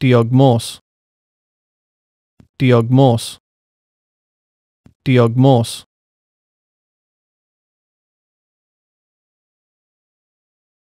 Diagnos. Diagnos. Diagnos.